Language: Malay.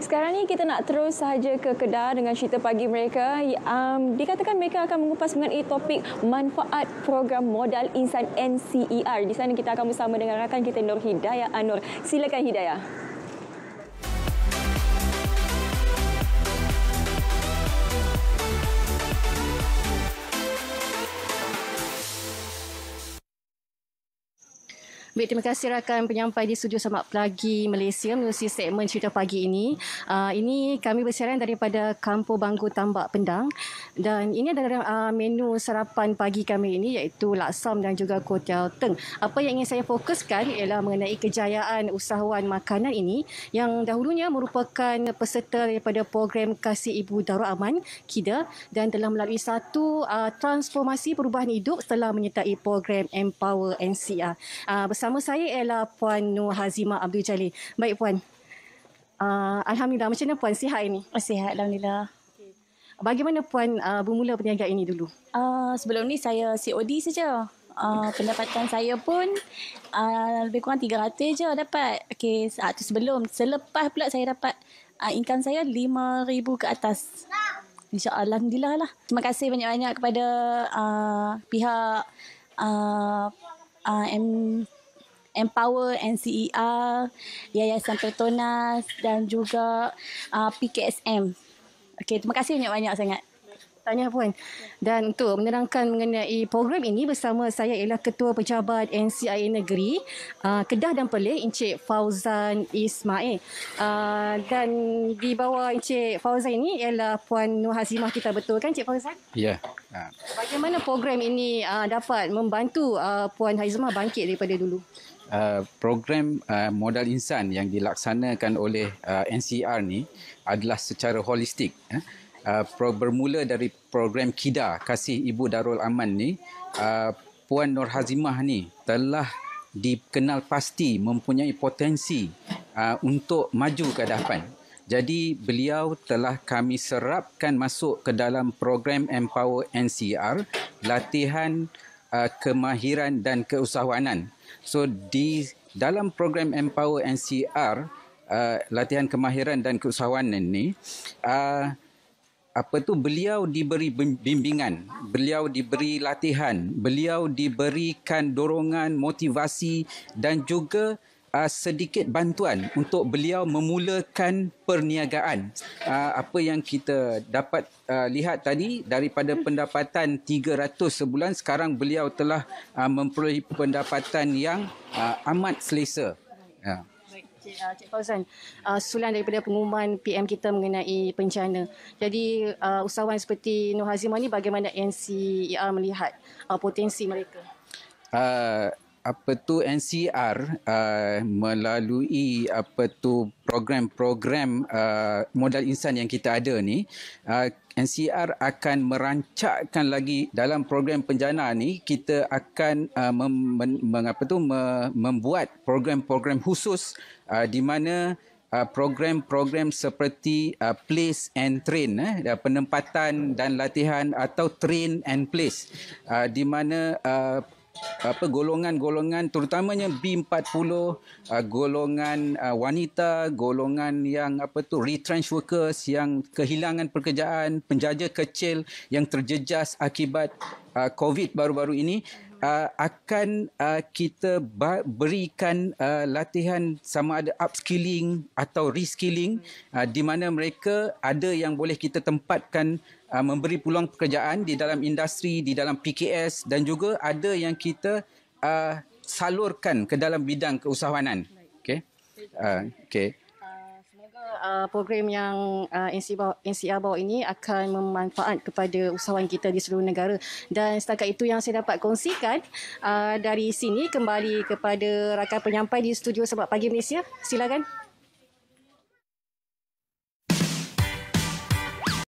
Sekarang ni kita nak terus sahaja ke Kedah dengan cerita pagi mereka. Um, dikatakan mereka akan mengupas mengenai topik manfaat program modal insan NCER. Di sana kita akan bersama dengan rakan kita Nur Hidayah Anur. Silakan Hidayah. Baik, terima kasih rakan penyampai di studio Samak Pelagi Malaysia melalui segmen cerita pagi ini. Uh, ini kami bersiaran daripada Kampung Bangku Tambak Pendang dan ini adalah uh, menu sarapan pagi kami ini iaitu laksam dan juga kotel teng. Apa yang ingin saya fokuskan ialah mengenai kejayaan usahawan makanan ini yang dahulunya merupakan peserta daripada program Kasih Ibu Darul Aman KIDA dan telah melalui satu uh, transformasi perubahan hidup setelah menyertai program Empower NCR. Uh, bersama saya ialah Puan Nur Hazima Abdul Jalil. Baik Puan. Uh, Alhamdulillah, macam mana Puan sihat ini? Ah, sihat, Alhamdulillah. Okay. Bagaimana Puan uh, bermula peniaga ini dulu? Uh, sebelum ni saya COD saja. Uh, pendapatan saya pun uh, lebih kurang 300 je dapat. Okey, saat tu sebelum. Selepas pula saya dapat uh, income saya 5000 ke atas. InsyaAllah, Alhamdulillah lah. Terima kasih banyak-banyak kepada uh, pihak uh, uh, M Empower NCER, Yayasan Petronas dan juga uh, PKSM. Okay, terima kasih banyak-banyak sangat. Tanya pun. Dan untuk menerangkan mengenai program ini bersama saya ialah Ketua Pejabat NCIA Negeri uh, Kedah dan Perlis Encik Fauzan Ismail. Uh, dan di bawah Encik Fauzan ini ialah Puan Nur Hazimah kita betul kan Encik Fauzan? Ya. Ha. Bagaimana program ini uh, dapat membantu uh, Puan Hazimah bangkit daripada dulu? uh, program uh, modal insan yang dilaksanakan oleh uh, NCR ni adalah secara holistik. Eh. Uh, bermula dari program KIDA, Kasih Ibu Darul Aman ni, uh, Puan Nur Hazimah ni telah dikenal pasti mempunyai potensi uh, untuk maju ke hadapan. Jadi beliau telah kami serapkan masuk ke dalam program Empower NCR, latihan uh, kemahiran dan keusahawanan. So di dalam program Empower NCR uh, latihan kemahiran dan keusahawanan ini, uh, apa tu beliau diberi bimbingan, beliau diberi latihan, beliau diberikan dorongan, motivasi dan juga uh, sedikit bantuan untuk beliau memulakan perniagaan. Uh, apa yang kita dapat uh, lihat tadi daripada pendapatan 300 sebulan sekarang beliau telah uh, memperoleh pendapatan yang uh, amat selesa. Ya. Uh. Cik Fauzan, uh, sulan daripada pengumuman PM kita mengenai pencana. Jadi uh, usahawan seperti Nur Hazimah ini bagaimana NCER melihat uh, potensi mereka? Uh, apa tu NCR uh, melalui apa tu program-program uh, modal insan yang kita ada ni uh, NCR akan merancakkan lagi dalam program penjana ni kita akan uh, mem, men, mengapa tu me, membuat program-program khusus uh, di mana Uh, program-program seperti uh, place and train eh, uh, penempatan dan latihan atau train and place uh, di mana uh, apa golongan-golongan terutamanya B40 uh, ah, golongan uh, wanita golongan yang apa tu retrenched workers yang kehilangan pekerjaan penjaja kecil yang terjejas akibat uh, COVID baru-baru ini uh, akan uh, kita berikan uh, latihan sama ada upskilling atau reskilling hmm. uh, di mana mereka ada yang boleh kita tempatkan uh, memberi peluang pekerjaan di dalam industri di dalam PKS dan juga ada yang kita uh, salurkan ke dalam bidang keusahawanan Okay. uh, okey uh, program yang uh, NCR bawa ini akan memanfaat kepada usahawan kita di seluruh negara. Dan setakat itu yang saya dapat kongsikan uh, dari sini kembali kepada rakan penyampai di studio Sebab Pagi Malaysia. Silakan.